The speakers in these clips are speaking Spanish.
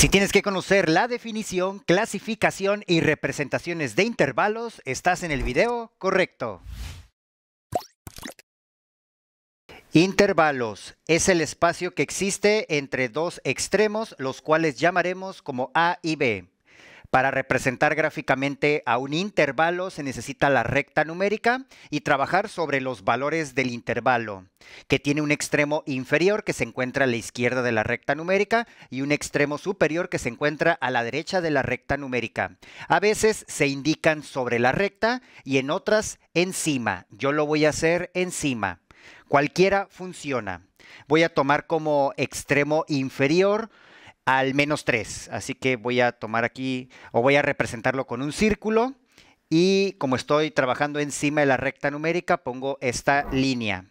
Si tienes que conocer la definición, clasificación y representaciones de intervalos, estás en el video correcto. Intervalos es el espacio que existe entre dos extremos, los cuales llamaremos como A y B. Para representar gráficamente a un intervalo se necesita la recta numérica y trabajar sobre los valores del intervalo, que tiene un extremo inferior que se encuentra a la izquierda de la recta numérica y un extremo superior que se encuentra a la derecha de la recta numérica. A veces se indican sobre la recta y en otras encima. Yo lo voy a hacer encima. Cualquiera funciona. Voy a tomar como extremo inferior al menos 3. Así que voy a tomar aquí o voy a representarlo con un círculo y como estoy trabajando encima de la recta numérica pongo esta línea.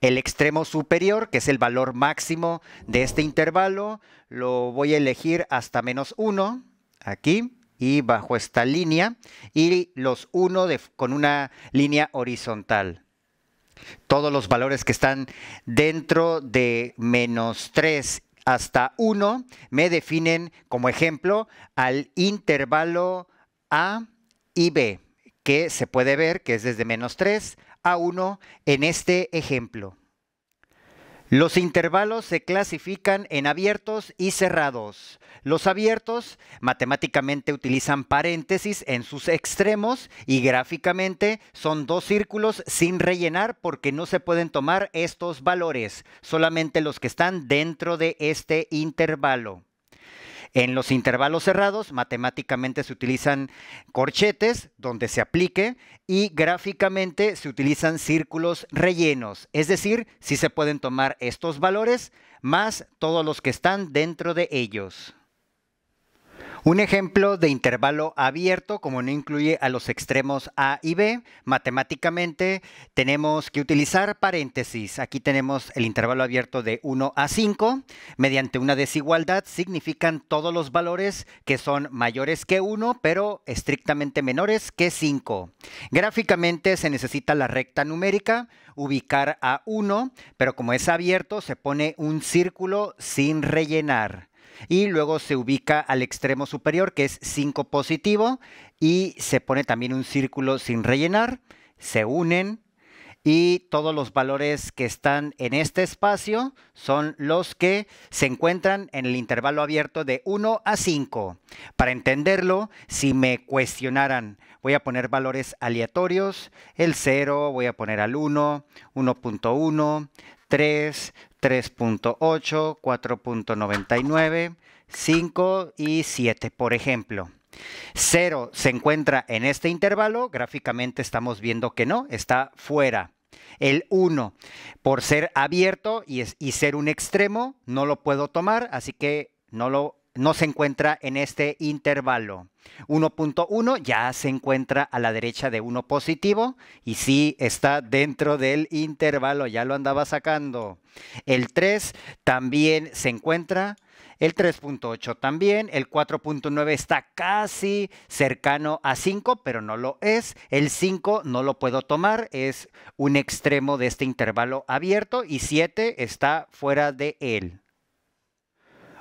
El extremo superior, que es el valor máximo de este intervalo, lo voy a elegir hasta menos 1, aquí, y bajo esta línea, y los 1 con una línea horizontal. Todos los valores que están dentro de menos 3 hasta 1 me definen como ejemplo al intervalo A y B, que se puede ver que es desde menos 3 a 1 en este ejemplo. Los intervalos se clasifican en abiertos y cerrados. Los abiertos matemáticamente utilizan paréntesis en sus extremos y gráficamente son dos círculos sin rellenar porque no se pueden tomar estos valores, solamente los que están dentro de este intervalo. En los intervalos cerrados, matemáticamente se utilizan corchetes donde se aplique y gráficamente se utilizan círculos rellenos. Es decir, si se pueden tomar estos valores más todos los que están dentro de ellos. Un ejemplo de intervalo abierto, como no incluye a los extremos A y B, matemáticamente tenemos que utilizar paréntesis. Aquí tenemos el intervalo abierto de 1 a 5. Mediante una desigualdad significan todos los valores que son mayores que 1, pero estrictamente menores que 5. Gráficamente se necesita la recta numérica, ubicar a 1, pero como es abierto se pone un círculo sin rellenar y luego se ubica al extremo superior que es 5 positivo y se pone también un círculo sin rellenar, se unen y todos los valores que están en este espacio son los que se encuentran en el intervalo abierto de 1 a 5. Para entenderlo, si me cuestionaran, voy a poner valores aleatorios, el 0, voy a poner al 1, 1.1, 3, 3.8, 4.99, 5 y 7, por ejemplo. 0 se encuentra en este intervalo, gráficamente estamos viendo que no, está fuera. El 1, por ser abierto y, es, ser un extremo, no lo puedo tomar, así que no lo no se encuentra en este intervalo. 1.1 ya se encuentra a la derecha de 1 positivo y sí está dentro del intervalo, ya lo andaba sacando. El 3 también se encuentra, el 3.8 también, el 4.9 está casi cercano a 5, pero no lo es. El 5 no lo puedo tomar, es un extremo de este intervalo abierto y 7 está fuera de él.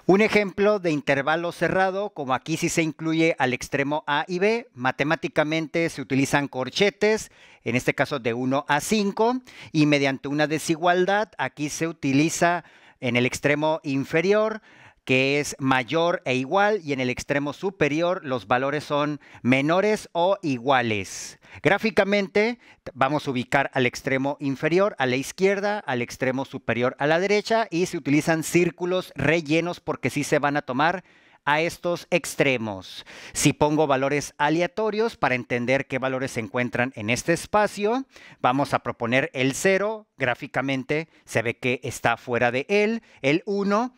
Un ejemplo de intervalo cerrado, como aquí sí se incluye al extremo A y B, matemáticamente se utilizan corchetes, en este caso de 1 a 5, y mediante una desigualdad, aquí se utiliza en el extremo inferior que es mayor e igual y en el extremo superior los valores son menores o iguales. Gráficamente vamos a ubicar al extremo inferior a la izquierda, al extremo superior a la derecha y se utilizan círculos rellenos porque sí se van a tomar a estos extremos. Si pongo valores aleatorios para entender qué valores se encuentran en este espacio, vamos a proponer el 0, gráficamente se ve que está fuera de él, el 1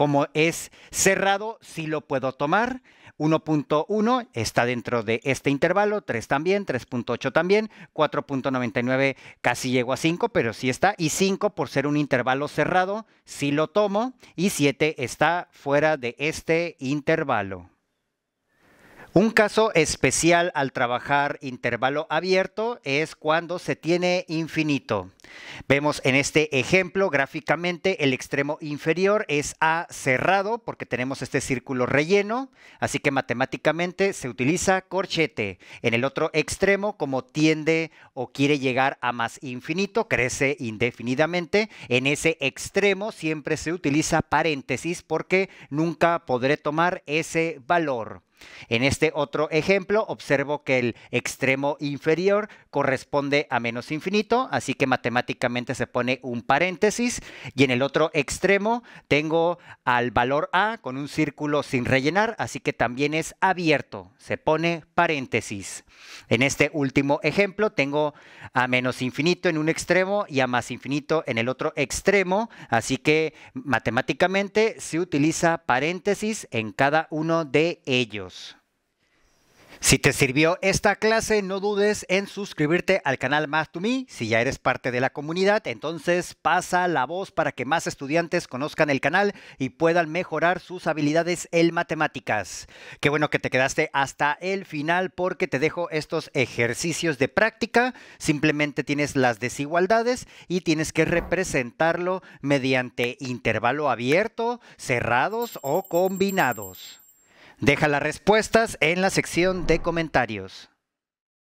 como es cerrado, sí lo puedo tomar. 1.1 está dentro de este intervalo, 3 también, 3.8 también, 4.99 casi llego a 5, pero sí está, y 5 por ser un intervalo cerrado, sí lo tomo, y 7 está fuera de este intervalo. Un caso especial al trabajar intervalo abierto es cuando se tiene infinito. Vemos en este ejemplo gráficamente el extremo inferior es A cerrado porque tenemos este círculo relleno, así que matemáticamente se utiliza corchete. En el otro extremo, como tiende o quiere llegar a más infinito, crece indefinidamente. En ese extremo siempre se utiliza paréntesis porque nunca podré tomar ese valor. En este otro ejemplo observo que el extremo inferior corresponde a menos infinito, así que matemáticamente se pone un paréntesis y en el otro extremo tengo al valor a con un círculo sin rellenar, así que también es abierto, se pone paréntesis. En este último ejemplo tengo a menos infinito en un extremo y a más infinito en el otro extremo, así que matemáticamente se utiliza paréntesis en cada uno de ellos. Si te sirvió esta clase, no dudes en suscribirte al canal math to Me. Si ya eres parte de la comunidad, entonces pasa la voz para que más estudiantes conozcan el canal y puedan mejorar sus habilidades en matemáticas. Qué bueno que te quedaste hasta el final porque te dejo estos ejercicios de práctica. Simplemente tienes las desigualdades y tienes que representarlo mediante intervalo abierto, cerrados o combinados. Deja las respuestas en la sección de comentarios.